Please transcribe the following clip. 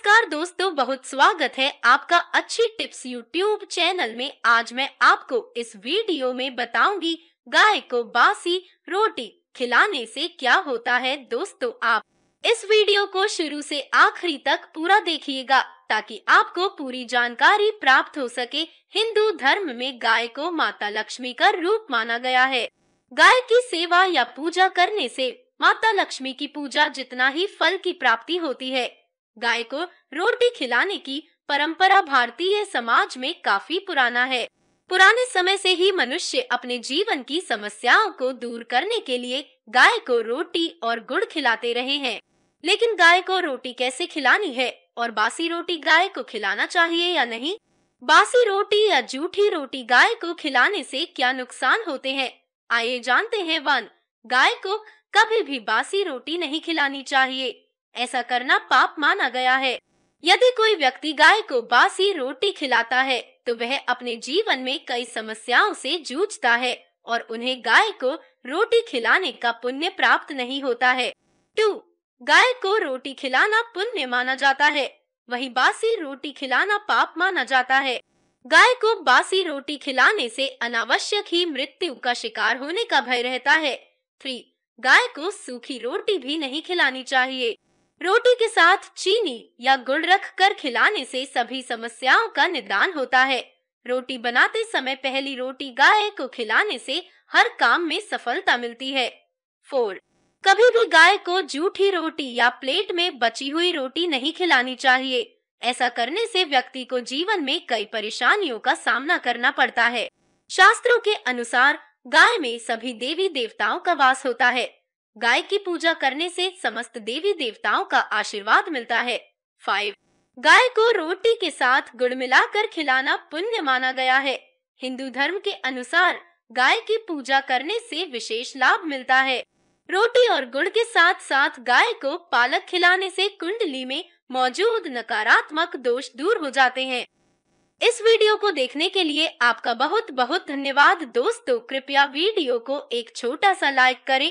नमस्कार दोस्तों बहुत स्वागत है आपका अच्छी टिप्स यूट्यूब चैनल में आज मैं आपको इस वीडियो में बताऊंगी गाय को बासी रोटी खिलाने से क्या होता है दोस्तों आप इस वीडियो को शुरू से आखिरी तक पूरा देखिएगा ताकि आपको पूरी जानकारी प्राप्त हो सके हिंदू धर्म में गाय को माता लक्ष्मी का रूप माना गया है गाय की सेवा या पूजा करने से माता लक्ष्मी की पूजा जितना ही फल की प्राप्ति होती है गाय को रोटी खिलाने की परंपरा भारतीय समाज में काफी पुराना है पुराने समय से ही मनुष्य अपने जीवन की समस्याओं को दूर करने के लिए गाय को रोटी और गुड़ खिलाते रहे हैं लेकिन गाय को रोटी कैसे खिलानी है और बासी रोटी गाय को खिलाना चाहिए या नहीं बासी रोटी या जूठी रोटी गाय को खिलाने से क्या नुकसान होते हैं आइए जानते हैं वन गाय को कभी भी बासी रोटी नहीं खिलानी चाहिए ऐसा करना पाप माना गया है यदि कोई व्यक्ति गाय को बासी रोटी खिलाता है तो वह अपने जीवन में कई समस्याओं से जूझता है और उन्हें गाय को रोटी खिलाने का पुण्य प्राप्त नहीं होता है टू गाय को रोटी खिलाना पुण्य माना जाता है वही बासी रोटी खिलाना पाप माना जाता है गाय को बासी रोटी खिलाने से अनावश्यक ही मृत्यु का शिकार होने का भय रहता है थ्री गाय को सूखी रोटी भी नहीं खिलानी चाहिए रोटी के साथ चीनी या गुड़ रख कर खिलाने से सभी समस्याओं का निदान होता है रोटी बनाते समय पहली रोटी गाय को खिलाने से हर काम में सफलता मिलती है फोर कभी भी गाय को जूठी रोटी या प्लेट में बची हुई रोटी नहीं खिलानी चाहिए ऐसा करने से व्यक्ति को जीवन में कई परेशानियों का सामना करना पड़ता है शास्त्रों के अनुसार गाय में सभी देवी देवताओं का वास होता है गाय की पूजा करने से समस्त देवी देवताओं का आशीर्वाद मिलता है फाइव गाय को रोटी के साथ गुड़ मिलाकर खिलाना पुण्य माना गया है हिंदू धर्म के अनुसार गाय की पूजा करने से विशेष लाभ मिलता है रोटी और गुड़ के साथ साथ गाय को पालक खिलाने से कुंडली में मौजूद नकारात्मक दोष दूर हो जाते हैं इस वीडियो को देखने के लिए आपका बहुत बहुत धन्यवाद दोस्तों कृपया वीडियो को एक छोटा सा लाइक करें